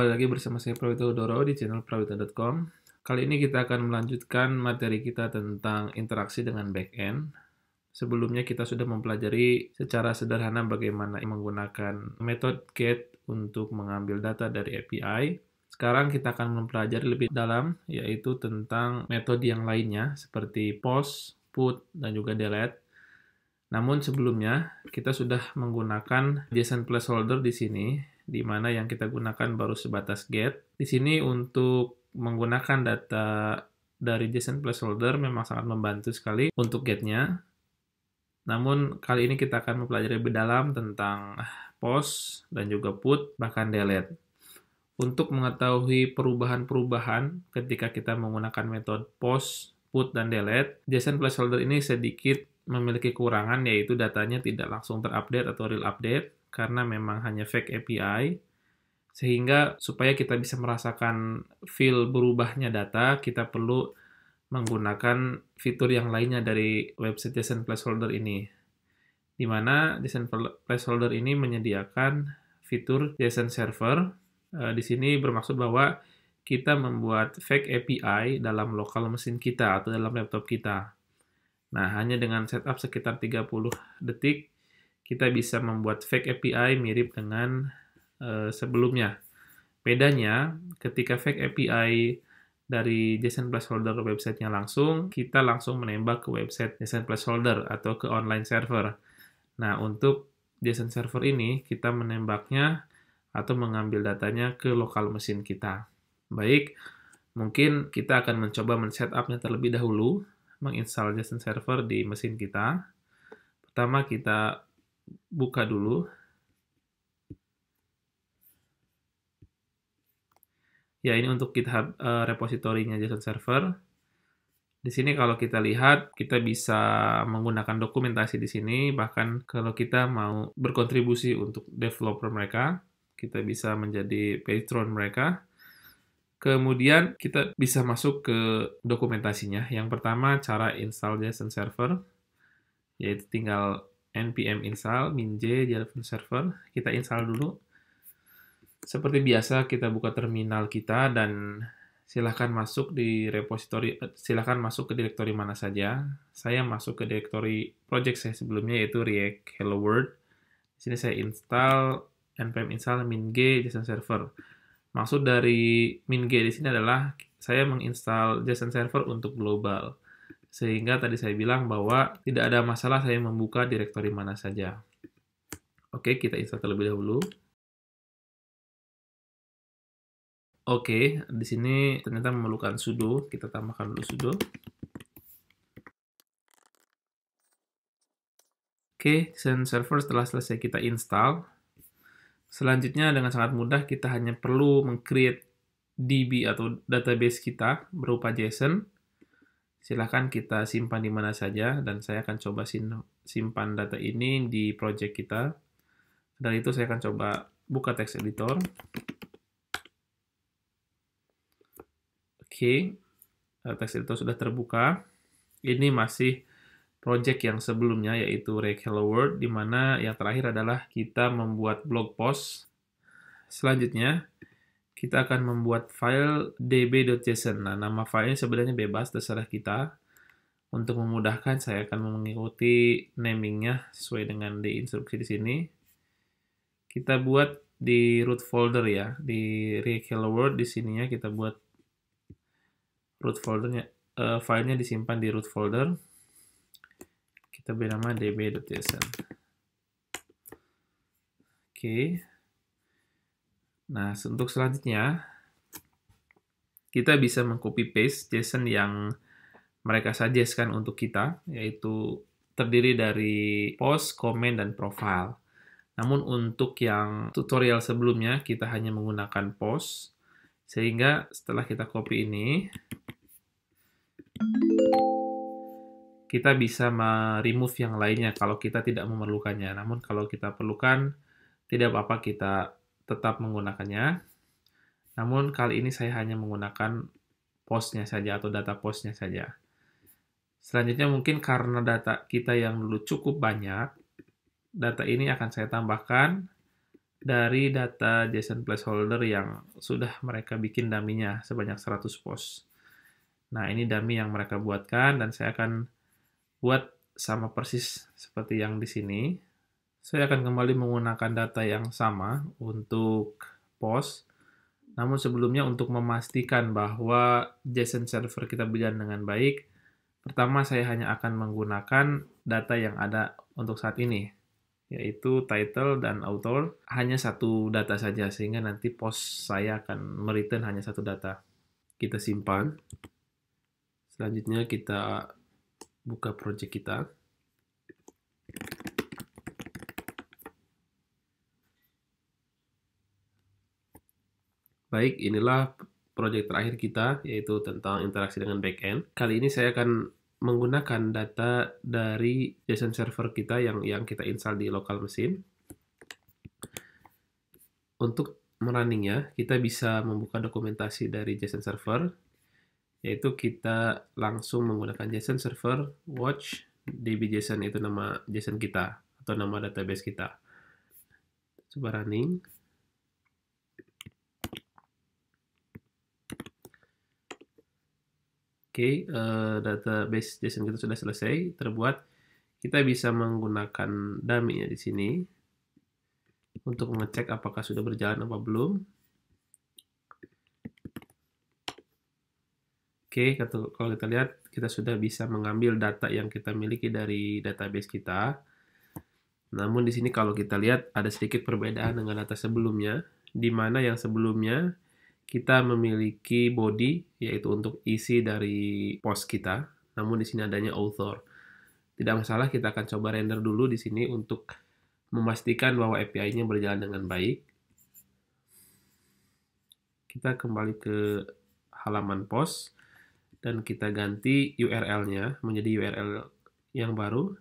kembali lagi bersama saya Prawito Udoro di channel prawito.com. Kali ini kita akan melanjutkan materi kita tentang interaksi dengan backend. Sebelumnya kita sudah mempelajari secara sederhana bagaimana menggunakan metode get untuk mengambil data dari API. Sekarang kita akan mempelajari lebih dalam yaitu tentang metode yang lainnya seperti post, put, dan juga delete. Namun sebelumnya kita sudah menggunakan JSON placeholder di sini di mana yang kita gunakan baru sebatas get. Di sini untuk menggunakan data dari JSON placeholder memang sangat membantu sekali untuk get-nya. Namun kali ini kita akan mempelajari lebih dalam tentang ah, post dan juga put bahkan delete. Untuk mengetahui perubahan-perubahan ketika kita menggunakan metode post, put, dan delete, JSON placeholder ini sedikit memiliki kekurangan yaitu datanya tidak langsung terupdate atau real update karena memang hanya fake API sehingga supaya kita bisa merasakan feel berubahnya data kita perlu menggunakan fitur yang lainnya dari website JSON placeholder ini di mana JSON placeholder ini menyediakan fitur JSON server eh, di sini bermaksud bahwa kita membuat fake API dalam lokal mesin kita atau dalam laptop kita. Nah, hanya dengan setup sekitar 30 detik, kita bisa membuat fake API mirip dengan uh, sebelumnya. Bedanya, ketika fake API dari JSON placeholder ke websitenya langsung, kita langsung menembak ke website JSON placeholder atau ke online server. Nah, untuk JSON server ini, kita menembaknya atau mengambil datanya ke lokal mesin kita. Baik, mungkin kita akan mencoba men-setupnya terlebih dahulu, menginstal JSON server di mesin kita. Pertama, kita buka dulu. Ya, ini untuk GitHub uh, repositorinya JSON Server. Di sini kalau kita lihat, kita bisa menggunakan dokumentasi di sini, bahkan kalau kita mau berkontribusi untuk developer mereka, kita bisa menjadi patron mereka. Kemudian kita bisa masuk ke dokumentasinya. Yang pertama cara install JSON server, yaitu tinggal npm install minj jellyfin server. Kita install dulu. Seperti biasa kita buka terminal kita dan silahkan masuk di repository, silahkan masuk ke direktori mana saja. Saya masuk ke direktori project saya sebelumnya yaitu React Hello World. Di sini saya install npm install minj json server. Maksud dari minj di sini adalah saya menginstal JSON server untuk global. Sehingga tadi saya bilang bahwa tidak ada masalah saya membuka direktori mana saja. Oke, kita install terlebih dahulu. Oke, di sini ternyata memerlukan sudo. Kita tambahkan dulu sudo. Oke, send Server setelah selesai kita install. Selanjutnya dengan sangat mudah kita hanya perlu meng-create DB atau database kita berupa JSON silahkan kita simpan di mana saja dan saya akan coba simpan data ini di project kita. Dan itu saya akan coba buka text editor. Oke, okay. Eh, text editor sudah terbuka. Ini masih project yang sebelumnya yaitu Rake Hello World di mana yang terakhir adalah kita membuat blog post. Selanjutnya, kita akan membuat file db.json. Nah, nama filenya sebenarnya bebas, terserah kita. Untuk memudahkan, saya akan mengikuti namingnya sesuai dengan di instruksi di sini. Kita buat di root folder ya, di React Hello World di sininya kita buat root foldernya, uh, filenya disimpan di root folder. Kita beri nama db.json. Oke. Nah, untuk selanjutnya, kita bisa mengcopy paste JSON yang mereka suggestkan untuk kita, yaitu terdiri dari post, comment, dan profile. Namun untuk yang tutorial sebelumnya, kita hanya menggunakan post, sehingga setelah kita copy ini, kita bisa remove yang lainnya kalau kita tidak memerlukannya. Namun kalau kita perlukan, tidak apa-apa kita tetap menggunakannya. Namun kali ini saya hanya menggunakan postnya saja atau data postnya saja. Selanjutnya mungkin karena data kita yang dulu cukup banyak, data ini akan saya tambahkan dari data JSON placeholder yang sudah mereka bikin daminya sebanyak 100 post. Nah, ini dummy yang mereka buatkan dan saya akan buat sama persis seperti yang di sini. Saya akan kembali menggunakan data yang sama untuk post. Namun sebelumnya untuk memastikan bahwa JSON server kita berjalan dengan baik, pertama saya hanya akan menggunakan data yang ada untuk saat ini, yaitu title dan author, hanya satu data saja, sehingga nanti post saya akan meriten hanya satu data. Kita simpan. Selanjutnya kita buka project kita. Baik, inilah proyek terakhir kita, yaitu tentang interaksi dengan backend. Kali ini saya akan menggunakan data dari JSON server kita yang yang kita install di lokal mesin. Untuk merunningnya, kita bisa membuka dokumentasi dari JSON server, yaitu kita langsung menggunakan JSON server watch dbjson itu nama JSON kita atau nama database kita. Coba running. Oke, okay, uh, eh, database JSON kita sudah selesai terbuat. Kita bisa menggunakan dummy-nya di sini untuk mengecek apakah sudah berjalan apa belum. Oke, okay, kalau kita lihat kita sudah bisa mengambil data yang kita miliki dari database kita. Namun di sini kalau kita lihat ada sedikit perbedaan dengan data sebelumnya, di mana yang sebelumnya kita memiliki body yaitu untuk isi dari post kita. Namun di sini adanya author. Tidak masalah, kita akan coba render dulu di sini untuk memastikan bahwa API-nya berjalan dengan baik. Kita kembali ke halaman post dan kita ganti URL-nya menjadi URL yang baru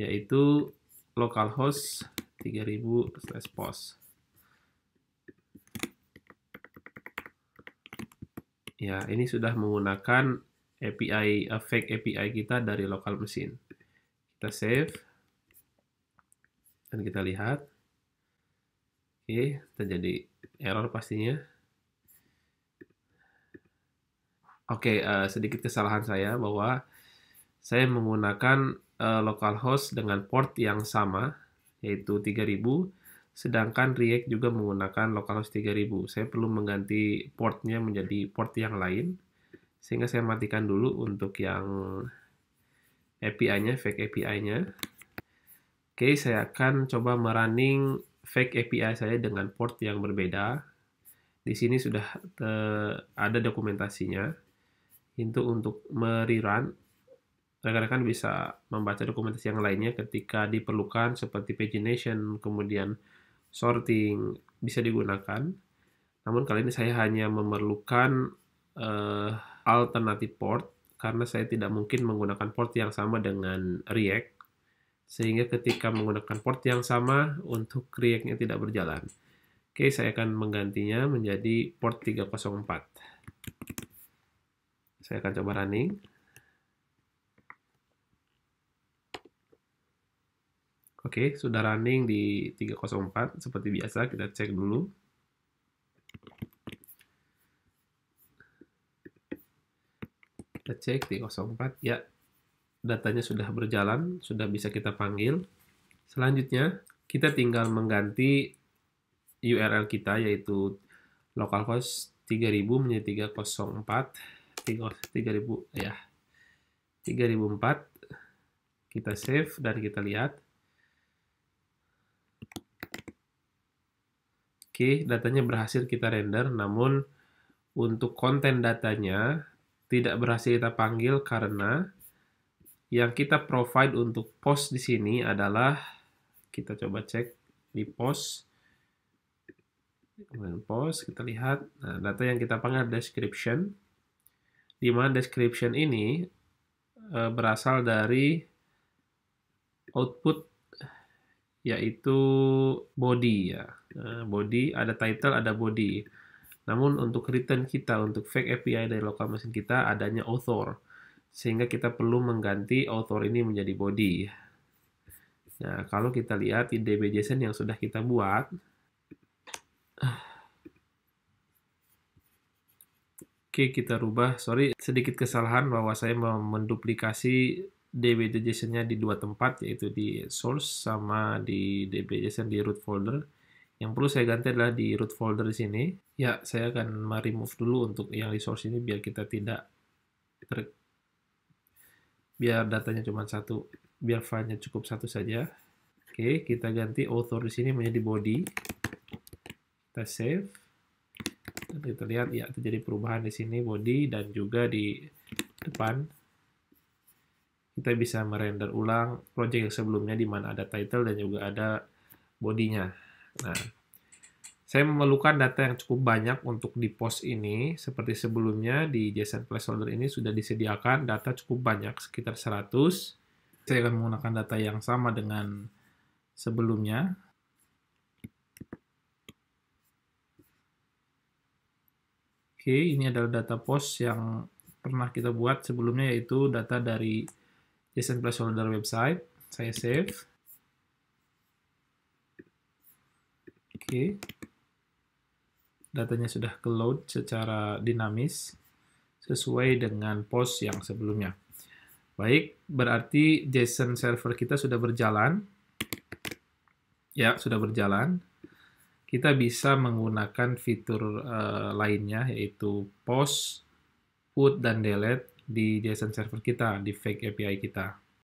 yaitu localhost 3000/post. Ya, ini sudah menggunakan API eh, fake API kita dari lokal mesin. Kita save dan kita lihat. Oke, terjadi error pastinya. Oke, eh, sedikit kesalahan saya bahwa saya menggunakan uh, eh, localhost dengan port yang sama yaitu 3000 Sedangkan React juga menggunakan localhost 3000. Saya perlu mengganti portnya menjadi port yang lain. Sehingga saya matikan dulu untuk yang API-nya, fake API-nya. Oke, saya akan coba merunning fake API saya dengan port yang berbeda. Di sini sudah eh, ada dokumentasinya. Itu untuk mererun. Rekan-rekan bisa membaca dokumentasi yang lainnya ketika diperlukan seperti pagination, kemudian sorting bisa digunakan. Namun kali ini saya hanya memerlukan uh, eh, alternative port karena saya tidak mungkin menggunakan port yang sama dengan React. Sehingga ketika menggunakan port yang sama untuk React-nya tidak berjalan. Oke, saya akan menggantinya menjadi port 304. Saya akan coba running. Oke, sudah running di 304 seperti biasa kita cek dulu. Kita cek 304 ya. Datanya sudah berjalan, sudah bisa kita panggil. Selanjutnya, kita tinggal mengganti URL kita yaitu localhost 3000 menjadi 304 3000 ya 3004 kita save dan kita lihat Oke, datanya berhasil kita render, namun untuk konten datanya tidak berhasil kita panggil karena yang kita provide untuk post di sini adalah kita coba cek di post kemudian post kita lihat nah, data yang kita panggil description di mana description ini eh, berasal dari output yaitu body ya. Eh, body ada title, ada body. Namun untuk return kita untuk fake API dari lokal mesin kita adanya author. Sehingga kita perlu mengganti author ini menjadi body. Nah, kalau kita lihat di DB json yang sudah kita buat Oke, kita rubah. Sorry, sedikit kesalahan bahwa saya menduplikasi db json-nya di dua tempat yaitu di source sama di db json di root folder. Yang perlu saya ganti adalah di root folder di sini. Ya, saya akan remove dulu untuk yang di source ini biar kita tidak ter biar datanya cuma satu, biar filenya cukup satu saja. Oke, kita ganti author di sini menjadi body. Kita save. Dan kita lihat ya terjadi perubahan di sini body dan juga di depan kita bisa merender ulang project yang sebelumnya di mana ada title dan juga ada bodinya. Nah, saya memerlukan data yang cukup banyak untuk di post ini. Seperti sebelumnya di JSON placeholder ini sudah disediakan data cukup banyak sekitar 100. Saya akan menggunakan data yang sama dengan sebelumnya. Oke, ini adalah data post yang pernah kita buat sebelumnya yaitu data dari desain placeholder website saya save oke datanya sudah ke load secara dinamis sesuai dengan post yang sebelumnya baik berarti JSON server kita sudah berjalan ya sudah berjalan kita bisa menggunakan fitur uh, lainnya yaitu post, put, dan delete di JSON server kita, di fake API kita.